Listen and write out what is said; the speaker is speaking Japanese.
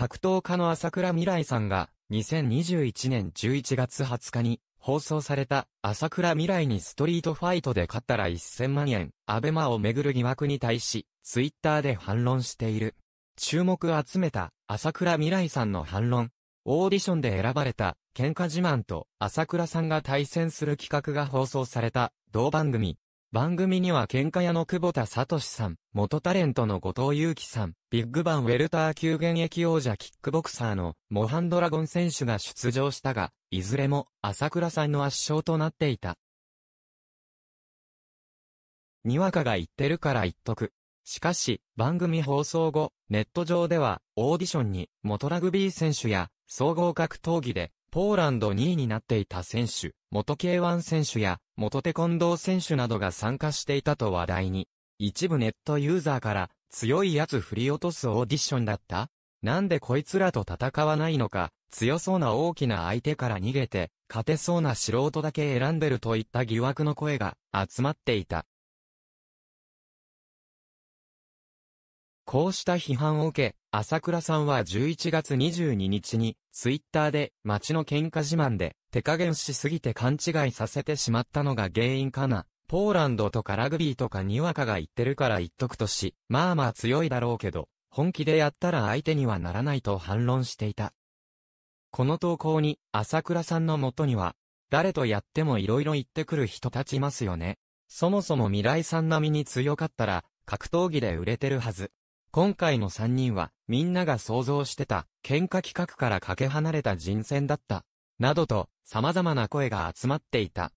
格闘家の朝倉未来さんが、2021年11月20日に、放送された、朝倉未来にストリートファイトで勝ったら1000万円、アベマをめぐる疑惑に対し、ツイッターで反論している。注目を集めた、朝倉未来さんの反論。オーディションで選ばれた、喧嘩自慢と、朝倉さんが対戦する企画が放送された、同番組、番組には喧嘩屋の久保田聡さん、元タレントの後藤祐樹さん、ビッグバンウェルター級現役王者キックボクサーのモハンドラゴン選手が出場したが、いずれも朝倉さんの圧勝となっていた。にわかが言ってるから言っとく。しかし、番組放送後、ネット上では、オーディションに、元ラグビー選手や、総合格闘技で、ポーランド2位になっていた選手、元 K1 選手や元テコンドー選手などが参加していたと話題に、一部ネットユーザーから強いやつ振り落とすオーディションだったなんでこいつらと戦わないのか、強そうな大きな相手から逃げて、勝てそうな素人だけ選んでるといった疑惑の声が集まっていた。こうした批判を受け、朝倉さんは11月22日にツイッターで街の喧嘩自慢で手加減しすぎて勘違いさせてしまったのが原因かな。ポーランドとかラグビーとかにわかが言ってるから言っとくとし、まあまあ強いだろうけど、本気でやったら相手にはならないと反論していた。この投稿に、朝倉さんのもとには、誰とやっても色々言ってくる人たちいますよね。そもそも未来さん並みに強かったら、格闘技で売れてるはず。今回の3人は、みんなが想像してた、喧嘩企画からかけ離れた人選だった。などと、様々な声が集まっていた。